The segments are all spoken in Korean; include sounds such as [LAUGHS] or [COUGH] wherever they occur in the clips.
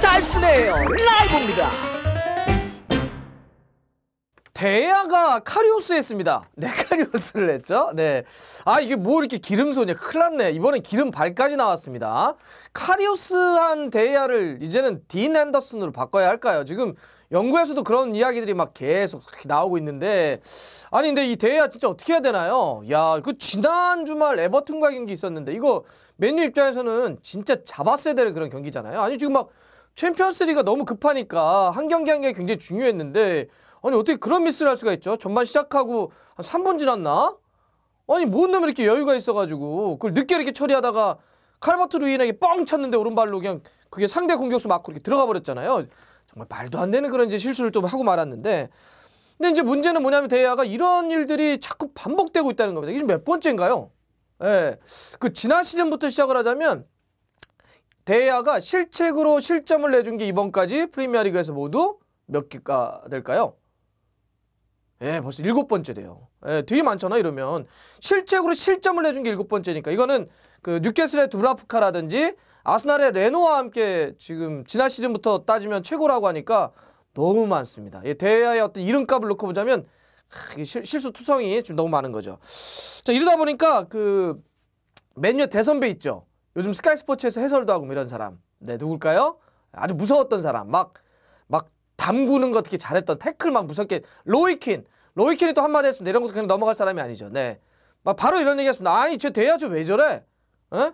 달순해요 라이브입니다 대야가 카리오스 했습니다 네 [LAUGHS] 카리오스를 했죠 네아 이게 뭐 이렇게 기름소냐 큰일 났네 이번엔 기름 발까지 나왔습니다 카리오스한 대야를 이제는 딘 앤더슨으로 바꿔야 할까요 지금 연구에서도 그런 이야기들이 막 계속 나오고 있는데 아니 근데 이 대야 진짜 어떻게 해야 되나요? 야 그 지난 주말 에버튼과 경기 있었는데 이거 맨유 입장에서는 진짜 잡았어야 되는 그런 경기잖아요. 아니 지금 막 챔피언스리가 너무 급하니까 한 경기 한 경기 굉장히 중요했는데 아니 어떻게 그런 미스를 할 수가 있죠? 전반 시작하고 한 3분 지났나? 아니 뭔 놈이 이렇게 여유가 있어가지고 그걸 늦게 이렇게 처리하다가 칼버트 루인에게 뻥쳤는데 오른발로 그냥 그게 상대 공격수 막고 이렇게 들어가 버렸잖아요. 정말 말도 안 되는 그런 이제 실수를 좀 하고 말았는데 근데 이제 문제는 뭐냐면 대야가 이런 일들이 자꾸 반복되고 있다는 겁니다. 이게 몇 번째인가요? 예. 그 지난 시즌부터 시작을 하자면 대야가 실책으로 실점을 내준 게 이번까지 프리미어리그에서 모두 몇 개가 될까요? 예, 벌써 일곱 번째 돼요. 예, 뒤에 많잖아 이러면 실책으로 실점을 내준 게 일곱 번째니까 이거는 그 뉴캐슬의 두라프카라든지 아스날의 레노와 함께 지금 지난 시즌부터 따지면 최고라고 하니까 너무 많습니다. 예, 대야의 어떤 이름값을 놓고 보자면 하, 실, 실수 투성이 지금 너무 많은 거죠. 자 이러다 보니까 그 맨유 대선배 있죠. 요즘 스카이 스포츠에서 해설도 하고 뭐 이런 사람. 네, 누굴까요? 아주 무서웠던 사람. 막, 막담구는거 어떻게 잘했던 태클 막 무섭게. 로이킨. 로이킨이 또 한마디 했습니다. 이런 것도 그냥 넘어갈 사람이 아니죠. 네. 막 바로 이런 얘기 했습니다. 아니, 쟤 돼야죠. 왜 저래? 에? 어?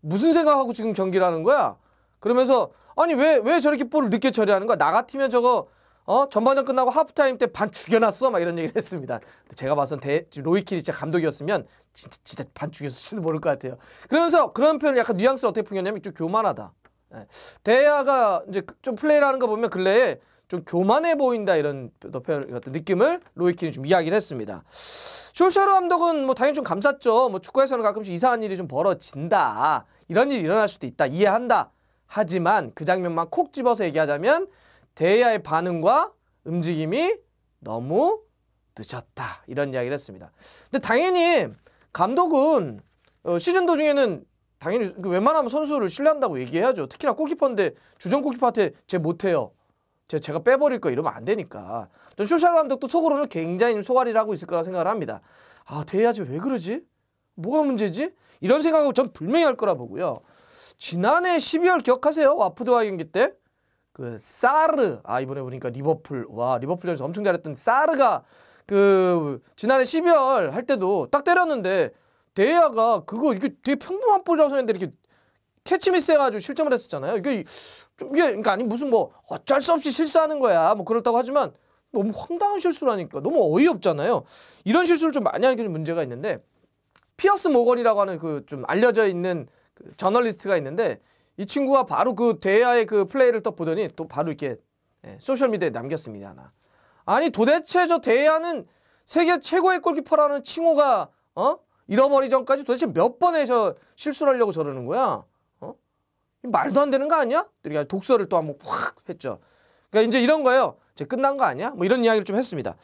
무슨 생각하고 지금 경기를 하는 거야? 그러면서 아니 왜 왜 저렇게 볼을 늦게 처리하는 거야? 나 같으면 저거 어 전반전 끝나고 하프타임 때 반 죽여놨어 막 이런 얘기를 했습니다. 제가 봤을 때 지금 로이킬이 진짜 감독이었으면 진짜, 진짜 반 죽였을지도 모를 것 같아요. 그러면서 그런 표현 약간 뉘앙스 어떻게 풍겼냐면 좀 교만하다. 예. 대야가 이제 그 좀 플레이를 는거 보면 근래에 좀 교만해 보인다 이런 표현 느낌을 로이킨이 좀 이야기를 했습니다. 쇼샤르 감독은 뭐 당연히 좀 감쌌죠. 뭐 축구에서는 가끔씩 이상한 일이 좀 벌어진다. 이런 일이 일어날 수도 있다. 이해한다. 하지만 그 장면만 콕 집어서 얘기하자면 대야의 반응과 움직임이 너무 늦었다 이런 이야기를 했습니다. 근데 당연히 감독은 어, 시즌 도중에는 당연히 그 웬만하면 선수를 신뢰한다고 얘기해야죠. 특히나 골키퍼인데 주전 골키퍼한테 제 못해요. 제, 제가 빼버릴 거 이러면 안 되니까. 쇼샤 감독도 속으로는 굉장히 소갈이를 하고 있을 거라 생각을 합니다. 아 대야지 왜 그러지? 뭐가 문제지? 이런 생각하고 전 분명히 할 거라 보고요. 지난해 12월 기억하세요? 와프드와 경기 때그 사르 아 이번에 보니까 리버풀 와 리버풀전에서 엄청 잘했던 사르가 그 지난해 12월 할 때도 딱 때렸는데 데야가 그거 이게 되게 평범한 볼이라고 했는데 이렇게 캐치미스 해가지고 실점을 했었잖아요. 이게 좀 이게 그러니까 아니 무슨 뭐 어쩔 수 없이 실수하는 거야 뭐 그렇다고 하지만 너무 황당한 실수라니까 너무 어이없잖아요. 이런 실수를 좀 많이 하는 게좀 문제가 있는데 피어스 모건이라고 하는 그 좀 알려져 있는 그 저널리스트가 있는데 이 친구가 바로 그 대야의 그 플레이를 딱 보더니 또 바로 이렇게 예, 소셜미디어에 남겼습니다. 하나. 아니 도대체 저 대야는 세계 최고의 골키퍼라는 칭호가 어? 잃어버리 전까지 도대체 몇 번에 저 실수를 하려고 저러는 거야? 어? 말도 안 되는 거 아니야? 그러니까 독서를 또 한번 확 했죠. 그러니까 이제 이런 거예요. 이제 끝난 거 아니야? 뭐 이런 이야기를 좀 했습니다.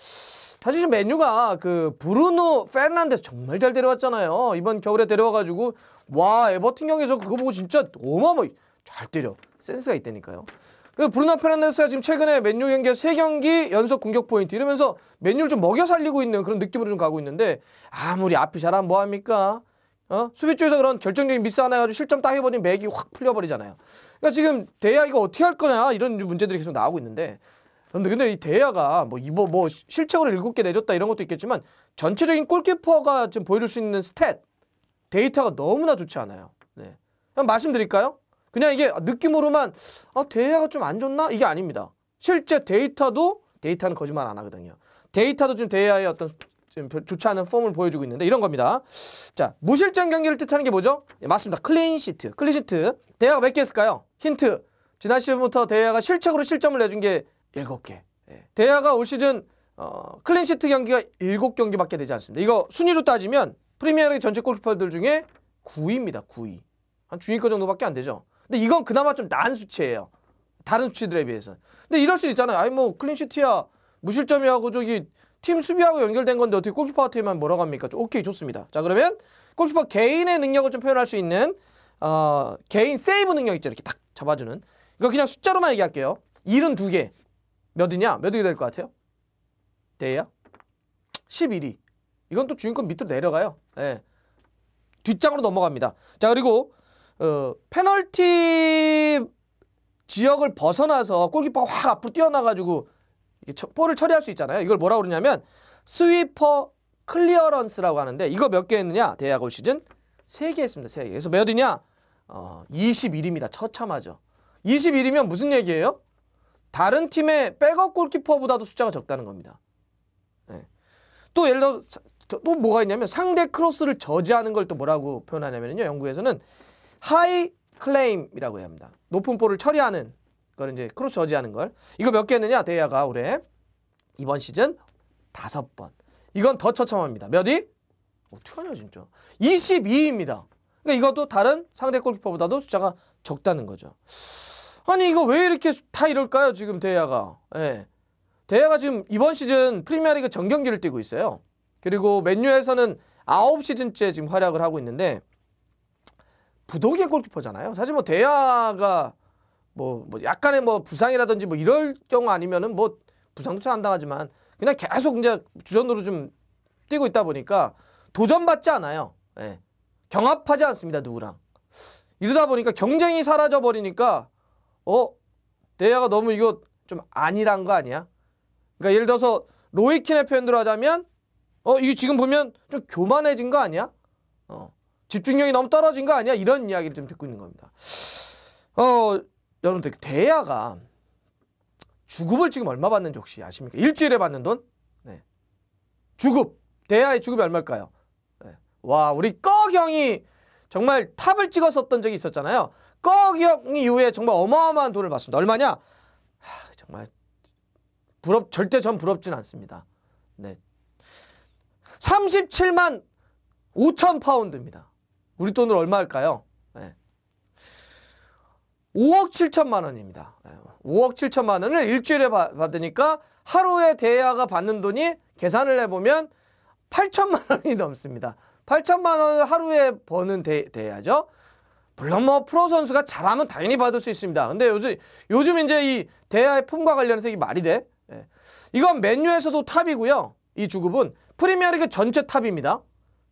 사실 메뉴가 그 브루노 페르난데스 정말 잘 데려왔잖아요. 이번 겨울에 데려와가지고 와 에버튼 경에서 그거 보고 진짜 어마어마 잘 때려. 센스가 있다니까요. 그 브루노 페르난데스가 지금 최근에 메뉴 경기에 세경기 연속 공격 포인트 이러면서 메뉴를좀 먹여 살리고 있는 그런 느낌으로 좀 가고 있는데 아무리 앞이 잘하면 뭐합니까? 어? 수비 쪽에서 그런 결정적인 미스 하나 해가지고 실점 딱 해버리면 맥이 확 풀려버리잖아요. 그러니까 지금 대야 이거 어떻게 할 거냐 이런 문제들이 계속 나오고 있는데 근데 근데 이 대야가 뭐 이번 뭐 실책으로 일곱 개 내줬다 이런 것도 있겠지만 전체적인 골키퍼가 지금 보여줄 수 있는 스탯 데이터가 너무나 좋지 않아요. 네. 그럼 말씀드릴까요? 그냥 이게 느낌으로만 아 대야가 좀 안 좋나 이게 아닙니다. 실제 데이터도 데이터는 거짓말 안 하거든요. 데이터도 지금 대야의 어떤 지금 좋지 않은 폼을 보여주고 있는데 이런 겁니다. 자 무실점 경기를 뜻하는 게 뭐죠? 예, 맞습니다. 클린 시트, 클린 시트. 대야가 몇 개 했을까요? 힌트. 지난 시즌부터 대야가 실책으로 실점을 내준 게 일곱 개 예. 대야가 올 시즌 어, 클린시트 경기가 일곱 경기밖에 되지 않습니다. 이거 순위로 따지면 프리미어리그 전체 골키퍼들 중에 9위입니다. 9위. 한 중위권 정도밖에 안 되죠. 근데 이건 그나마 좀 나은 수치예요. 다른 수치들에 비해서. 근데 이럴 수 있잖아요. 아니 뭐 클린시트야 무실점이하고 저기 팀 수비하고 연결된 건데 어떻게 골키퍼 한테만 뭐라고 합니까? 오케이 좋습니다. 자 그러면 골키퍼 개인의 능력을 좀 표현할 수 있는 어, 개인 세이브 능력 있죠. 이렇게 딱 잡아주는. 이거 그냥 숫자로만 얘기할게요. 72개. 몇이냐? 몇이 될 것 같아요? 대야 11위. 이건 또 주인권 밑으로 내려가요. 예. 뒷장으로 넘어갑니다. 자, 그리고 어, 페널티 지역을 벗어나서 골키퍼가 확 앞으로 뛰어나가지고 이 처, 볼을 처리할 수 있잖아요. 이걸 뭐라고 그러냐면 스위퍼 클리어런스라고 하는데 이거 몇 개 했느냐? 대학 올 그 시즌 3개 했습니다. 3개. 그래서 몇이냐? 어, 21입니다. 처참하죠. 21이면 무슨 얘기예요? 다른 팀의 백업 골키퍼보다도 숫자가 적다는 겁니다. 네. 또 예를 들어 또 뭐가 있냐면 상대 크로스를 저지하는 걸 또 뭐라고 표현하냐면요. 영국에서는 하이 클레임이라고 합니다. 높은 볼을 처리하는 걸 이제 크로스 저지하는 걸. 이거 몇 개느냐? 대야가 올해 이번 시즌 다섯 번. 이건 더 처참합니다. 몇이? 어떡하냐 진짜. 22입니다. 그러니까 이것도 다른 상대 골키퍼보다도 숫자가 적다는 거죠. 아니 이거 왜 이렇게 다 이럴까요 지금 대야가 예. 대야가 지금 이번 시즌 프리미어리그 전경기를 뛰고 있어요 그리고 맨유에서는 9시즌째 지금 활약을 하고 있는데 부동의 골키퍼잖아요 사실 뭐 대야가 뭐, 뭐 약간의 뭐 부상이라든지 뭐 이럴 경우 아니면은 뭐 부상도 잘안 당하지만 그냥 계속 이제 주전으로 좀 뛰고 있다 보니까 도전받지 않아요 예. 경합하지 않습니다 누구랑 이러다 보니까 경쟁이 사라져 버리니까 어? 대야가 너무 이거 좀 아니란 거 아니야? 그러니까 예를 들어서 로이킨의 표현대 하자면 어? 이 지금 보면 좀 교만해진 거 아니야? 어. 집중력이 너무 떨어진 거 아니야? 이런 이야기를 좀 듣고 있는 겁니다. 어, 여러분들 대야가 주급을 지금 얼마 받는지 혹시 아십니까? 일주일에 받는 돈? 네. 주급. 대야의 주급이 얼마일까요? 네. 와, 우리 꺽 형이 정말 탑을 찍었었던 적이 있었잖아요. 꺼기역 이후에 정말 어마어마한 돈을 받습니다. 얼마냐? 하, 정말 부럽 절대 전 부럽진 않습니다. 네. 37만 5천 파운드입니다. 우리 돈으로 얼마일까요? 네. 5억 7천만 원입니다. 5억 7천만 원을 일주일에 받으니까 하루에 대야가 받는 돈이 계산을 해보면 8천만 원이 넘습니다. 8천만 원을 하루에 버는 대, 대야죠 물론 뭐 프로 선수가 잘하면 당연히 받을 수 있습니다. 근데 요즘 요즘 이제 이 대야의 품과 관련해서 이 말이 돼? 예. 이건 맨유에서도 탑이고요. 이 주급은 프리미어리그 전체 탑입니다.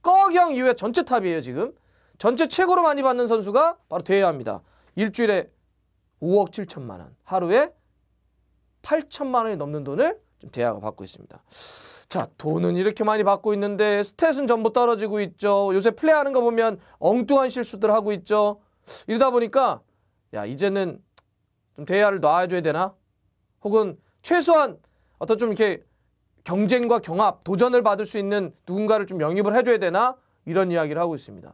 꺼경 이후에 전체 탑이에요 지금. 전체 최고로 많이 받는 선수가 바로 대야입니다. 일주일에 5억 7천만 원, 하루에 8천만 원이 넘는 돈을 대야가 받고 있습니다. 자, 돈은 이렇게 많이 받고 있는데 스탯은 전부 떨어지고 있죠. 요새 플레이하는 거 보면 엉뚱한 실수들 하고 있죠. 이러다 보니까 야, 이제는 좀 대야를 놔줘야 되나? 혹은 최소한 어떤 좀 이렇게 경쟁과 경합, 도전을 받을 수 있는 누군가를 좀 영입을 해줘야 되나? 이런 이야기를 하고 있습니다.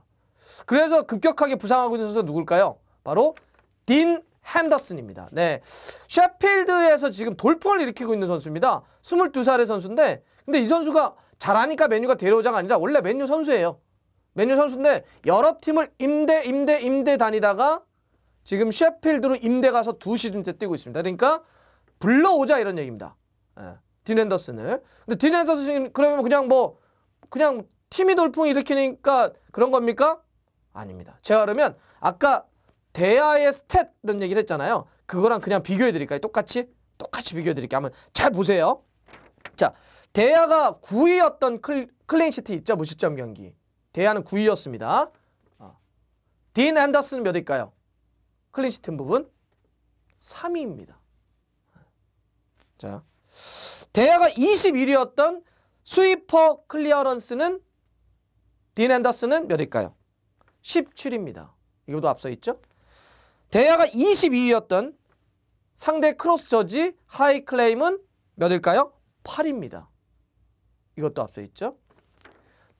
그래서 급격하게 부상하고 있는 선수가 누굴까요? 바로 딘 핸더슨입니다. 네. 셰필드에서 지금 돌풍을 일으키고 있는 선수입니다. 22살의 선수인데 근데 이 선수가 잘하니까 메뉴가 데려오자가 아니라 원래 메뉴 선수예요. 메뉴 선수인데 여러 팀을 임대 임대 임대 다니다가 지금 셰필드로 임대 가서 두 시즌째 뛰고 있습니다. 그러니까 불러오자 이런 얘기입니다. 예. 딘 앤더슨을. 근데 딘 앤더슨이 그러면 그냥 뭐 그냥 팀이 돌풍 일으키니까 그런 겁니까? 아닙니다. 제가 그러면 아까 대야의 스탯 이런 얘기를 했잖아요. 그거랑 그냥 비교해 드릴까요? 똑같이? 똑같이 비교해 드릴게요. 한번 잘 보세요. 자, 대야가 9위였던 클, 클린시티 있죠? 무실점 경기. 대야는 9위였습니다. 어. 딘 앤더슨은 몇일까요? 클린시티 부분 3위입니다. 자, 대야가 21위였던 스위퍼 클리어런스는 딘 앤더슨은 몇일까요? 17입니다. 이거도 앞서 있죠? 대야가 22위였던 상대 크로스 저지 하이 클레임은 몇일까요? 8입니다. 이것도 앞서 있죠.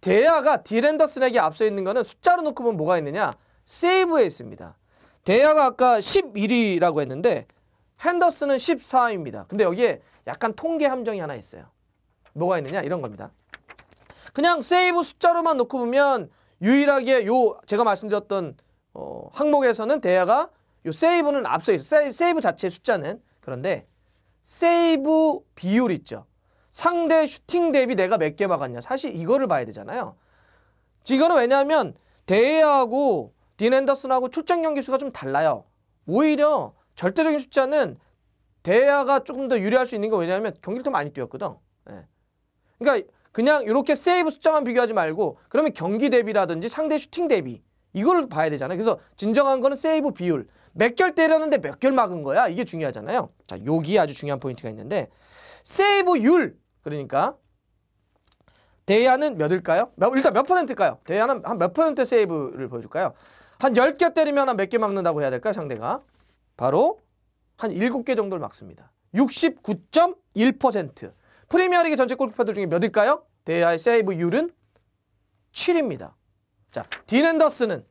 대야가 디랜더슨에게 앞서 있는 거는 숫자로 놓고 보면 뭐가 있느냐. 세이브에 있습니다. 대야가 아까 1 1이라고 했는데 핸더슨은 14입니다. 근데 여기에 약간 통계 함정이 하나 있어요. 뭐가 있느냐 이런 겁니다. 그냥 세이브 숫자로만 놓고 보면 유일하게 요 제가 말씀드렸던 어, 항목에서는 대야가 요 세이브는 앞서 있어요. 세이브, 세이브 자체의 숫자는 그런데 세이브 비율 있죠. 상대 슈팅 대비 내가 몇 개 막았냐. 사실 이거를 봐야 되잖아요. 이거는 왜냐하면 대회하고 딘 앤더슨하고 출장 경기 수가 좀 달라요. 오히려 절대적인 숫자는 대야가 조금 더 유리할 수 있는 게 왜냐하면 경기를 더 많이 뛰었거든. 예. 그러니까 그냥 이렇게 세이브 숫자만 비교하지 말고 그러면 경기 대비라든지 상대 슈팅 대비 이거를 봐야 되잖아요. 그래서 진정한 거는 세이브 비율. 몇 결 때렸는데 몇 결 막은 거야. 이게 중요하잖아요. 자, 여기 아주 중요한 포인트가 있는데 세이브율 그러니까 대야는 몇일까요? 일단 몇 퍼센트일까요? 대야는 한 몇 퍼센트 세이브를 보여줄까요? 한 10개 때리면 몇 개 막는다고 해야 될까요? 상대가 바로 한 7개 정도를 막습니다. 69.1% 프리미어리그 전체 골키퍼들 중에 몇일까요? 대야의 세이브율은 7입니다. 자, 디넨더스는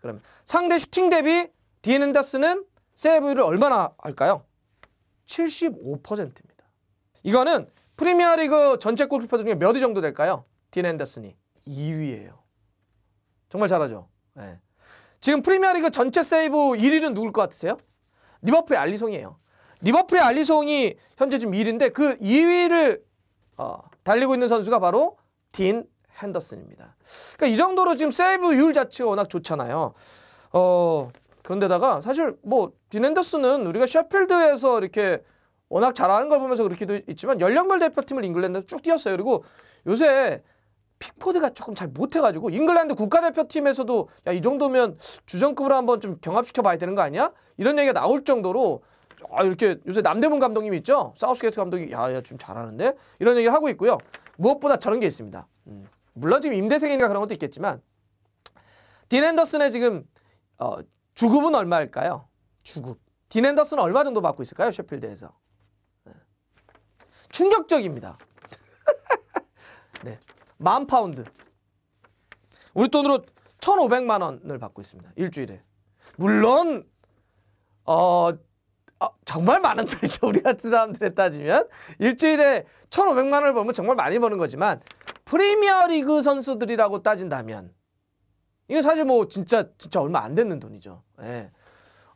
그러면 상대 슈팅 대비 디넨더스는 세이브율을 얼마나 할까요? 75%입니다. 이거는 프리미어리그 전체 골키퍼 중에 몇 위 정도 될까요? 딘 앤더슨이 2위예요. 정말 잘하죠. 네. 지금 프리미어리그 전체 세이브 1위는 누굴 것 같으세요? 리버풀의 알리송이에요. 리버풀의 알리송이 현재 지금 1위인데 그 2위를 어, 달리고 있는 선수가 바로 딘 핸더슨입니다. 그러니까 이 정도로 지금 세이브율 자체가 워낙 좋잖아요. 어, 그런데다가 사실 뭐 딘 핸더슨은 우리가 셰필드에서 이렇게 워낙 잘하는 걸 보면서 그렇기도 있지만 연령별 대표팀을 잉글랜드에서 쭉 뛰었어요. 그리고 요새 픽포드가 조금 잘 못해가지고 잉글랜드 국가대표팀에서도 야 이 정도면 주전급으로 한번 좀 경합시켜봐야 되는 거 아니야? 이런 얘기가 나올 정도로 아 이렇게 요새 남대문 감독님 있죠? 사우스게이트 감독이 야 야 좀 잘하는데? 이런 얘기를 하고 있고요. 무엇보다 저런 게 있습니다. 음. 물론 지금 임대생이니까 그런 것도 있겠지만 딘 앤더슨의 지금 어, 주급은 얼마일까요? 주급. 딘 앤더슨은 얼마 정도 받고 있을까요? 셰필드에서. 충격적입니다. [LAUGHS] 네. 만 파운드. 우리 돈으로 1,500만 원을 받고 있습니다. 일주일에. 물론 어, 어 정말 많은 돈이죠. 우리 같은 사람들에 따지면 일주일에 1,500만 원을 벌면 정말 많이 버는 거지만 프리미어리그 선수들이라고 따진다면 이거 사실 뭐 진짜 진짜 얼마 안 되는 돈이죠. 예.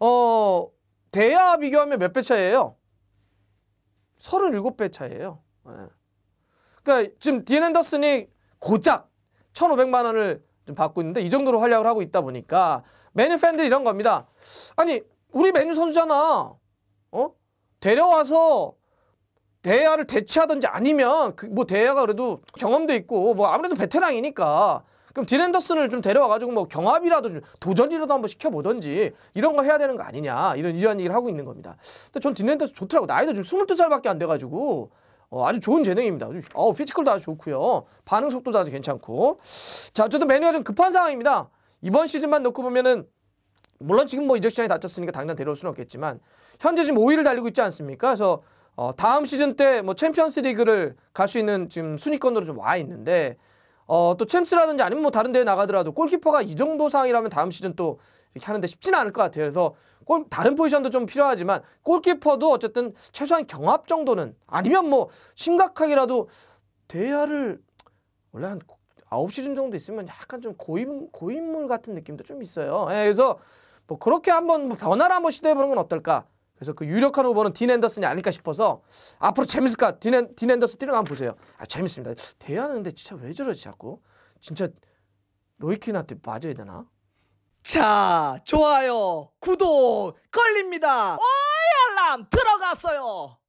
어 대야 비교하면 몇 배 차이예요? 37배 차이예요. 예. 그러니까 지금 디엔 앤더슨이 고작 1,500만 원을 좀 받고 있는데 이 정도로 활약을 하고 있다 보니까 메뉴 팬들 이런 겁니다. 아니 우리 메뉴 선수잖아. 어? 데려와서 대야를 대체하든지 아니면 그뭐 대야가 그래도 경험도 있고 뭐 아무래도 베테랑이니까 그럼 디랜더슨을 좀 데려와가지고 뭐 경합이라도 좀 도전이라도 한번 시켜보던지 이런 거 해야 되는 거 아니냐 이런 이런 얘기를 하고 있는 겁니다. 근데 전 디랜더슨 좋더라고 나이도 지금 2 2 살밖에 안 돼가지고 어, 아주 좋은 재능입니다. 어, 피지컬도 아주 좋고요. 반응 속도도 아주 괜찮고. 자, 어쨌든 메뉴가 좀 급한 상황입니다. 이번 시즌만 놓고 보면은 물론 지금 뭐 이적 시장이 닫혔으니까 당장 데려올 수는 없겠지만 현재 지금 5위를 달리고 있지 않습니까? 그래서 어, 다음 시즌 때 뭐 챔피언스 리그를 갈 수 있는 지금 순위권으로 좀 와 있는데 어, 또 챔스라든지 아니면 뭐 다른 데에 나가더라도 골키퍼가 이 정도 상황이라면 다음 시즌 또 이렇게 하는데 쉽지는 않을 것 같아요. 그래서 골, 다른 포지션도 좀 필요하지만 골키퍼도 어쨌든 최소한 경합 정도는 아니면 뭐 심각하게라도 대야를 원래 한9 시즌 정도 있으면 약간 좀 고인, 고인물 같은 느낌도 좀 있어요. 예, 그래서 뭐 그렇게 한번 뭐 변화를 한번 시도해보는 건 어떨까. 그래서 그 유력한 후보는 딘 앤더슨이 아닐까 싶어서 앞으로 재밌을까? 딘, 앤, 딘 앤더슨 뛰는 거 한번 보세요. 아 재밌습니다. 대하는데 진짜 왜 저러지 자꾸? 진짜 로이킨한테 맞아야 되나? 자, 좋아요, 구독, 걸립니다. 오이 알람 들어갔어요.